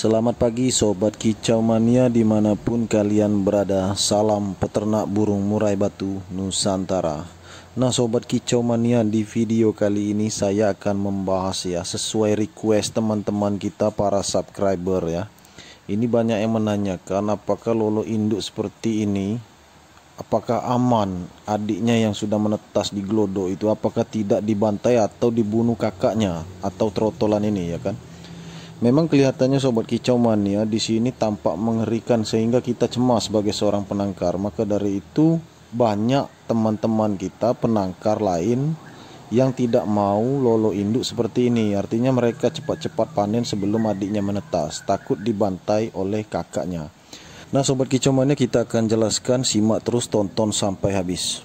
Selamat pagi Sobat Kicau Mania dimanapun kalian berada Salam peternak burung murai batu Nusantara Nah Sobat Kicau Mania di video kali ini saya akan membahas ya Sesuai request teman-teman kita para subscriber ya Ini banyak yang menanyakan apakah lolo induk seperti ini Apakah aman adiknya yang sudah menetas di glodo itu Apakah tidak dibantai atau dibunuh kakaknya Atau trotolan ini ya kan Memang kelihatannya sobat kicau mania di sini tampak mengerikan sehingga kita cemas sebagai seorang penangkar. Maka dari itu banyak teman-teman kita penangkar lain yang tidak mau lolo induk seperti ini. Artinya mereka cepat-cepat panen sebelum adiknya menetas, takut dibantai oleh kakaknya. Nah sobat kicau mania kita akan jelaskan simak terus tonton sampai habis.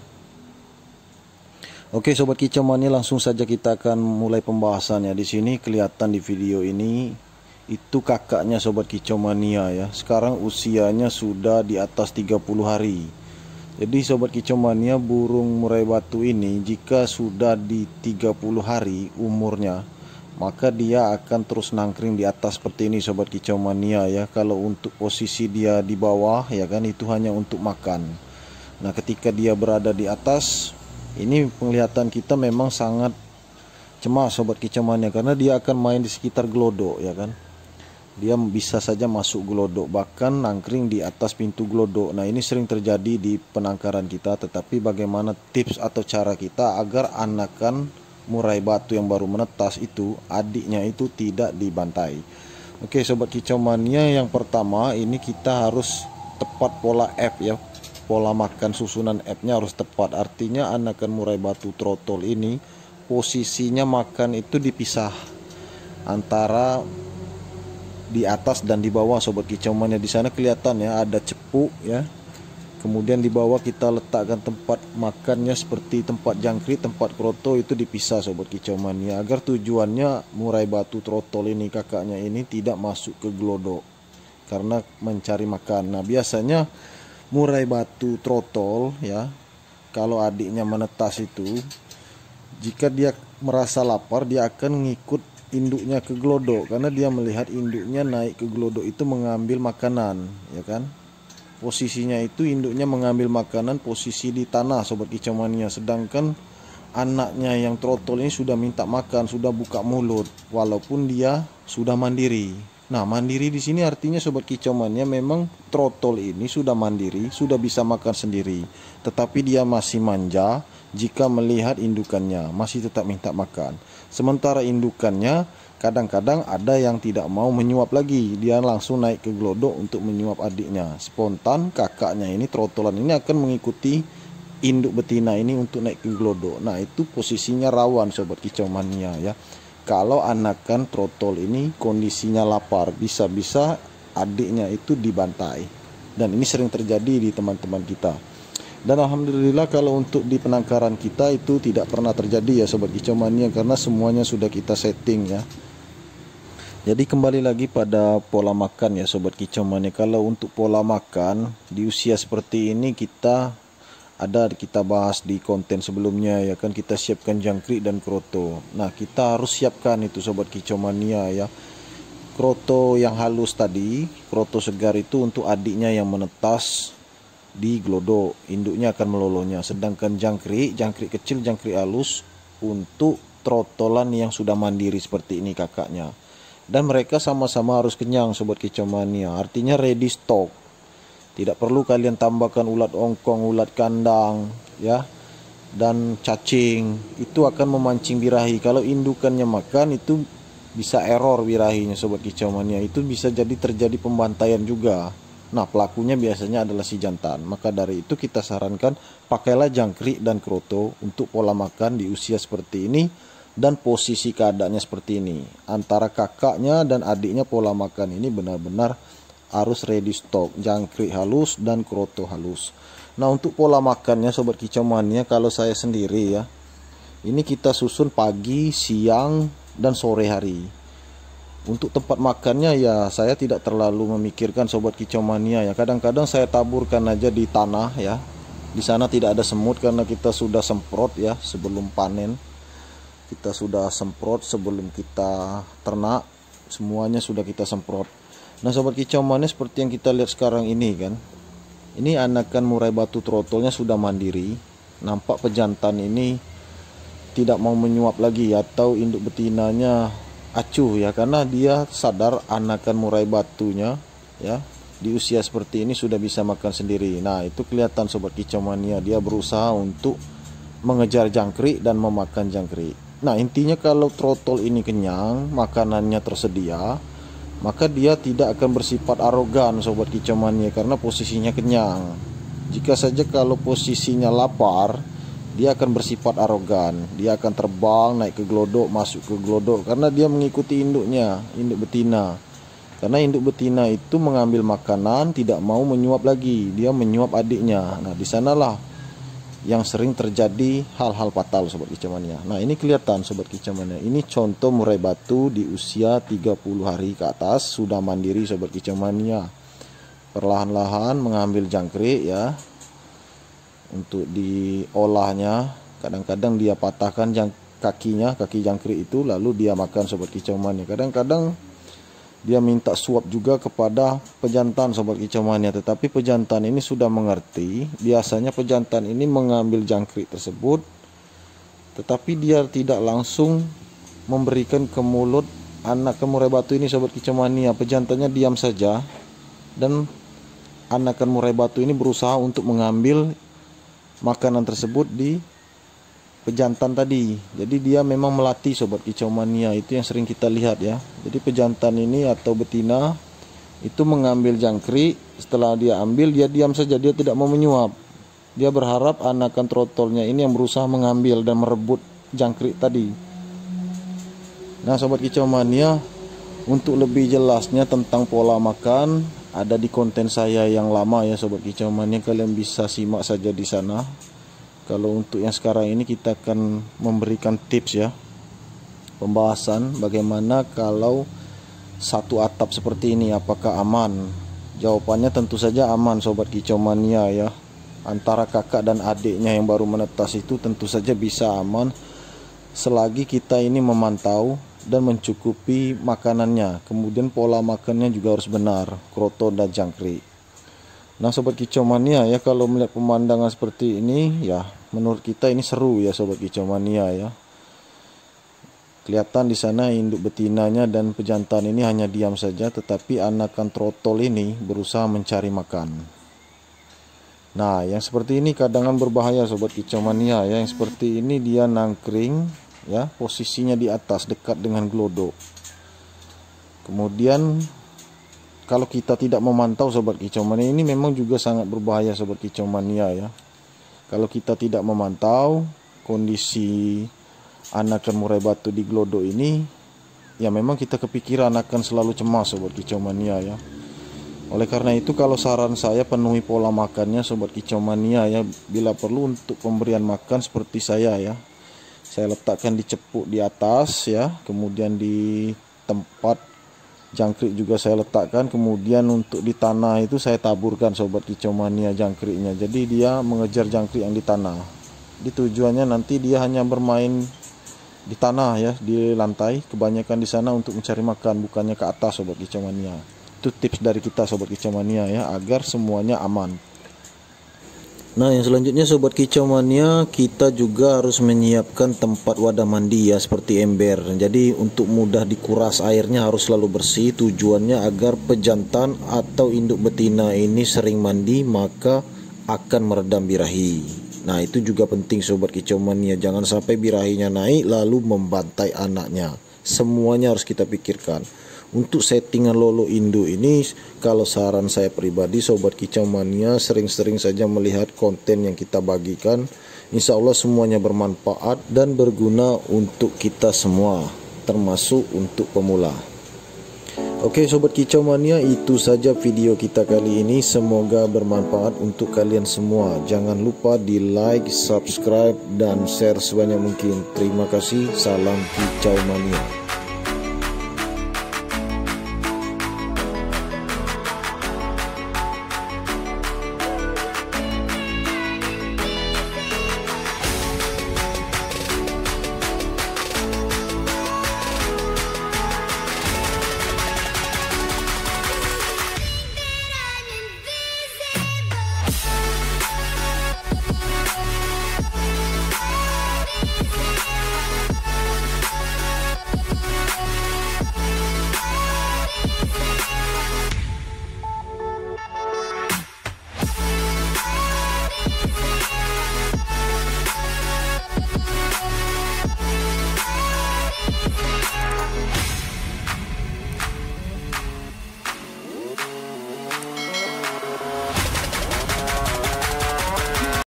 Oke sobat kicau mania langsung saja kita akan mulai pembahasannya. Di sini kelihatan di video ini itu kakaknya sobat kicau mania ya sekarang usianya sudah di atas 30 hari jadi sobat kicau mania burung murai batu ini jika sudah di 30 hari umurnya maka dia akan terus nangkring di atas seperti ini sobat kicau mania ya kalau untuk posisi dia di bawah ya kan itu hanya untuk makan nah ketika dia berada di atas ini penglihatan kita memang sangat cemas sobat kicau mania karena dia akan main di sekitar glodok ya kan dia bisa saja masuk gelodok bahkan nangkring di atas pintu gelodok nah ini sering terjadi di penangkaran kita tetapi bagaimana tips atau cara kita agar anakan murai batu yang baru menetas itu adiknya itu tidak dibantai oke sobat kicau mania yang pertama ini kita harus tepat pola F ya pola makan susunan F nya harus tepat artinya anakan murai batu trotol ini posisinya makan itu dipisah antara di atas dan di bawah sobat kicauannya di sana kelihatan ya ada cepu ya kemudian di bawah kita letakkan tempat makannya seperti tempat jangkrik tempat kroto itu dipisah sobat kicauan ya agar tujuannya murai batu trotol ini kakaknya ini tidak masuk ke glodok karena mencari makan nah biasanya murai batu trotol ya kalau adiknya menetas itu jika dia merasa lapar dia akan ngikut induknya ke glodok karena dia melihat induknya naik ke glodok itu mengambil makanan ya kan posisinya itu induknya mengambil makanan posisi di tanah sobat kicamania sedangkan anaknya yang trotol ini sudah minta makan sudah buka mulut walaupun dia sudah mandiri Nah, mandiri di sini artinya sobat kicomannya memang trotol ini sudah mandiri, sudah bisa makan sendiri, tetapi dia masih manja jika melihat indukannya, masih tetap minta makan. Sementara indukannya kadang-kadang ada yang tidak mau menyuap lagi, dia langsung naik ke glodok untuk menyuap adiknya. Spontan kakaknya ini trotolan ini akan mengikuti induk betina ini untuk naik ke glodok. Nah, itu posisinya rawan sobat kicau ya kalau anakan trotol ini kondisinya lapar bisa-bisa adiknya itu dibantai dan ini sering terjadi di teman-teman kita dan alhamdulillah kalau untuk di penangkaran kita itu tidak pernah terjadi ya sobat kicomania karena semuanya sudah kita setting ya jadi kembali lagi pada pola makan ya sobat kicomania kalau untuk pola makan di usia seperti ini kita ada kita bahas di konten sebelumnya ya kan kita siapkan jangkrik dan kroto. Nah, kita harus siapkan itu sobat kicau mania ya. Kroto yang halus tadi, kroto segar itu untuk adiknya yang menetas di glodo, induknya akan melolonya. Sedangkan jangkrik, jangkrik kecil, jangkrik halus untuk trotolan yang sudah mandiri seperti ini kakaknya. Dan mereka sama-sama harus kenyang sobat kicau mania. Artinya ready stock tidak perlu kalian tambahkan ulat ongkong, ulat kandang, ya. Dan cacing itu akan memancing birahi. Kalau indukannya makan itu bisa error birahinya sobat kicau mania. Itu bisa jadi terjadi pembantaian juga. Nah, pelakunya biasanya adalah si jantan. Maka dari itu kita sarankan pakailah jangkrik dan kroto untuk pola makan di usia seperti ini dan posisi keadaannya seperti ini. Antara kakaknya dan adiknya pola makan ini benar-benar arus ready stock jangkrik halus dan kroto halus. Nah untuk pola makannya sobat kicau mania kalau saya sendiri ya. Ini kita susun pagi, siang, dan sore hari. Untuk tempat makannya ya saya tidak terlalu memikirkan sobat kicau mania ya. Kadang-kadang saya taburkan aja di tanah ya. Di sana tidak ada semut karena kita sudah semprot ya sebelum panen. Kita sudah semprot sebelum kita ternak semuanya sudah kita semprot Nah sobat kicau manis seperti yang kita lihat sekarang ini kan Ini anakan murai batu trotolnya sudah mandiri Nampak pejantan ini tidak mau menyuap lagi atau induk betinanya acuh ya Karena dia sadar anakan murai batunya ya di usia seperti ini sudah bisa makan sendiri Nah itu kelihatan sobat kicau mania dia berusaha untuk mengejar jangkrik dan memakan jangkrik Nah intinya kalau trotol ini kenyang makanannya tersedia maka dia tidak akan bersifat arogan sobat kicamannya karena posisinya kenyang. Jika saja kalau posisinya lapar, dia akan bersifat arogan. Dia akan terbang naik ke glodok, masuk ke glodok karena dia mengikuti induknya, induk betina. Karena induk betina itu mengambil makanan, tidak mau menyuap lagi. Dia menyuap adiknya. Nah, di sanalah yang sering terjadi hal-hal fatal sobat kicamania. Nah, ini kelihatan sobat kicamania. Ini contoh murai batu di usia 30 hari ke atas sudah mandiri sobat kicamania. Perlahan-lahan mengambil jangkrik ya. Untuk diolahnya, kadang-kadang dia patahkan jang kakinya, kaki jangkrik itu lalu dia makan sobat kicamania. Kadang-kadang dia minta suap juga kepada pejantan sobat kicau mania tetapi pejantan ini sudah mengerti biasanya pejantan ini mengambil jangkrik tersebut tetapi dia tidak langsung memberikan ke mulut anak kemurai batu ini sobat kicau mania pejantannya diam saja dan anak kemurai batu ini berusaha untuk mengambil makanan tersebut di pejantan tadi. Jadi dia memang melatih sobat kicau mania itu yang sering kita lihat ya. Jadi pejantan ini atau betina itu mengambil jangkrik, setelah dia ambil dia diam saja, dia tidak mau menyuap. Dia berharap anakan trotolnya ini yang berusaha mengambil dan merebut jangkrik tadi. Nah, sobat kicau mania, untuk lebih jelasnya tentang pola makan ada di konten saya yang lama ya sobat kicau mania kalian bisa simak saja di sana kalau untuk yang sekarang ini kita akan memberikan tips ya pembahasan bagaimana kalau satu atap seperti ini apakah aman jawabannya tentu saja aman sobat kicau mania ya antara kakak dan adiknya yang baru menetas itu tentu saja bisa aman selagi kita ini memantau dan mencukupi makanannya kemudian pola makannya juga harus benar kroton dan jangkrik Nah Sobat Kicau Mania ya kalau melihat pemandangan seperti ini ya menurut kita ini seru ya Sobat Kicau Mania ya. Kelihatan di sana induk betinanya dan pejantan ini hanya diam saja tetapi anakan trotol ini berusaha mencari makan. Nah yang seperti ini kadang-kadang berbahaya Sobat Kicau Mania ya yang seperti ini dia nangkring ya posisinya di atas dekat dengan glodok. Kemudian kalau kita tidak memantau sobat kicau mania ini memang juga sangat berbahaya sobat kicau mania ya kalau kita tidak memantau kondisi anak murai batu di Glodok ini ya memang kita kepikiran akan selalu cemas sobat kicau mania ya oleh karena itu kalau saran saya penuhi pola makannya sobat kicau mania ya bila perlu untuk pemberian makan seperti saya ya saya letakkan di cepuk di atas ya kemudian di tempat jangkrik juga saya letakkan kemudian untuk di tanah itu saya taburkan sobat kicomania jangkriknya jadi dia mengejar jangkrik yang di tanah di tujuannya nanti dia hanya bermain di tanah ya di lantai kebanyakan di sana untuk mencari makan bukannya ke atas sobat kicomania itu tips dari kita sobat kicomania ya agar semuanya aman Nah, yang selanjutnya sobat kicau mania, kita juga harus menyiapkan tempat wadah mandi ya seperti ember. Jadi untuk mudah dikuras airnya harus selalu bersih. Tujuannya agar pejantan atau induk betina ini sering mandi maka akan meredam birahi. Nah, itu juga penting sobat kicau mania, jangan sampai birahinya naik lalu membantai anaknya. Semuanya harus kita pikirkan. Untuk settingan Lolo Indo ini kalau saran saya pribadi sobat kicau mania sering-sering saja melihat konten yang kita bagikan. Insya Allah semuanya bermanfaat dan berguna untuk kita semua termasuk untuk pemula. Oke sobat kicau mania itu saja video kita kali ini semoga bermanfaat untuk kalian semua jangan lupa di like subscribe dan share sebanyak mungkin terima kasih salam kicau mania